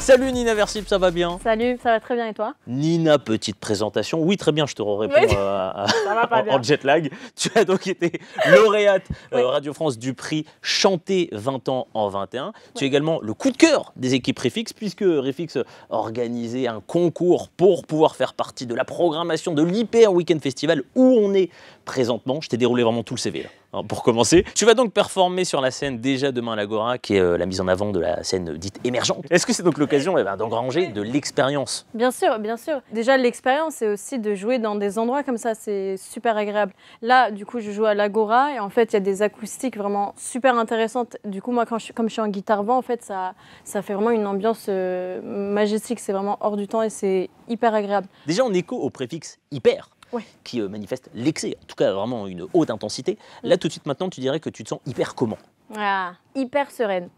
Salut Nina Versip, ça va bien Salut, ça va très bien et toi Nina, petite présentation. Oui, très bien, je te réponds en, jet lag. Tu as donc été lauréate euh, Radio France du prix Chanter 20 ans en 21. Tu es également le coup de cœur des équipes Refix, puisque Refix organisé un concours pour pouvoir faire partie de la programmation de l'Hyper Weekend Festival où on est présentement. Je t'ai déroulé vraiment tout le CV hein, pour commencer. Tu vas donc performer sur la scène déjà demain à l'Agora, qui est euh, la mise en avant de la scène dite émergente. Est-ce que c'est donc le l'occasion eh ben, d'engranger de l'expérience. Bien sûr, bien sûr. Déjà, l'expérience, c'est aussi de jouer dans des endroits comme ça, c'est super agréable. Là, du coup, je joue à l'Agora et en fait, il y a des acoustiques vraiment super intéressantes. Du coup, moi, quand je, comme je suis en guitare-vent, en fait, ça, ça fait vraiment une ambiance euh, majestique. C'est vraiment hors du temps et c'est hyper agréable. Déjà, en écho au préfixe hyper. qui euh, manifeste l'excès, en tout cas vraiment une haute intensité. Là, mm. tout de suite maintenant, tu dirais que tu te sens hyper comment ah, Hyper sereine.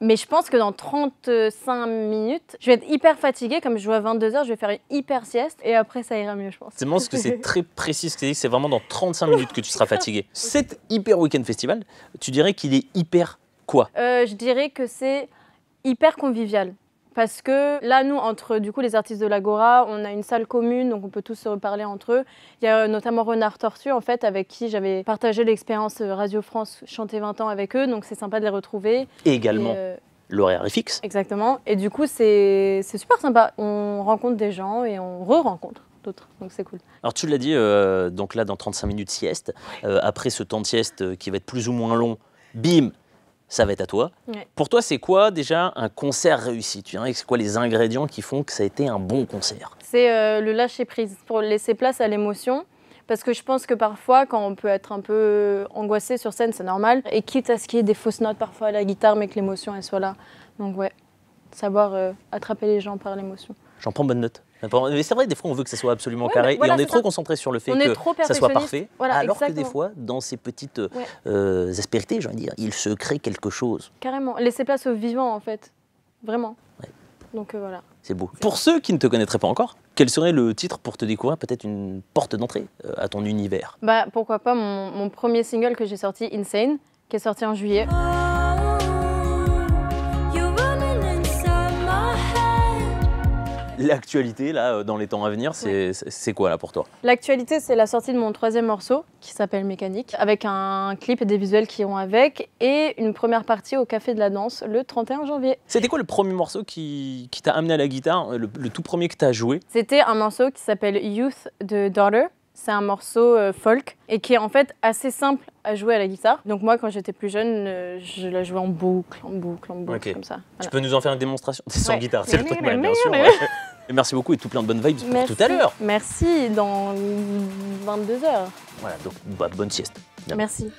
Mais je pense que dans 35 minutes, je vais être hyper fatiguée. Comme je joue à 22h, je vais faire une hyper sieste et après, ça ira mieux, je pense. C'est marrant ce que c'est très précis ce que tu dis, C'est vraiment dans 35 minutes que tu seras fatigué. Cet hyper week-end festival, tu dirais qu'il est hyper quoi euh, Je dirais que c'est hyper convivial parce que là, nous, entre du coup les artistes de l'Agora, on a une salle commune, donc on peut tous se reparler entre eux. Il y a euh, notamment Renard Tortue, en fait, avec qui j'avais partagé l'expérience euh, Radio France Chanter 20 ans avec eux, donc c'est sympa de les retrouver. Et également. Euh, L'horaire est fixe. Exactement. Et du coup, c'est super sympa. On rencontre des gens et on re-rencontre d'autres. Donc c'est cool. Alors tu l'as dit, donc là dans 35 minutes sieste, après ce temps de sieste qui va être plus ou moins long, bim, ça va être à toi. Pour toi, c'est quoi déjà un concert réussi Tu C'est quoi les ingrédients qui font que ça a été un bon concert C'est euh, le lâcher prise pour laisser place à l'émotion. Parce que je pense que parfois, quand on peut être un peu angoissé sur scène, c'est normal. Et quitte à ce qu'il y ait des fausses notes parfois à la guitare, mais que l'émotion, elle soit là. Donc ouais, savoir euh, attraper les gens par l'émotion. J'en prends bonne note. Mais c'est vrai, des fois, on veut que ça soit absolument carré et on est, trop concentré sur le fait que ça soit parfait. alors que des fois, dans ces petites euh, euh, aspérités, j'ai envie de dire, il se crée quelque chose. Carrément. laisser place au vivant, en fait. Vraiment. Donc euh, voilà. C'est beau. Pour ceux qui ne te connaîtraient pas encore, quel serait le titre pour te découvrir peut-être une porte d'entrée à ton univers Bah pourquoi pas mon, premier single que j'ai sorti, Insane, qui est sorti en juillet. L'actualité, là, euh, dans les temps à venir, c'est quoi, là, pour toi L'actualité, c'est la sortie de mon troisième morceau, qui s'appelle Mécanique, avec un clip et des visuels qui vont avec, et une première partie au Café de la Danse le 31 janvier. C'était quoi le premier morceau qui, qui t'a amené à la guitare, euh, le, tout premier que t'as joué C'était un morceau qui s'appelle Youth de Daughter. C'est un morceau euh, folk et qui est en fait assez simple à jouer à la guitare. Donc moi, quand j'étais plus jeune, je la jouais en boucle, en boucle, en boucle, comme ça. Tu peux nous en faire une démonstration C'est sans guitare, c'est le truc bien sûr. Merci beaucoup et tout plein de bonnes vibes pour tout à l'heure. Merci, dans 22 heures. Voilà, donc bah, bonne sieste. Merci.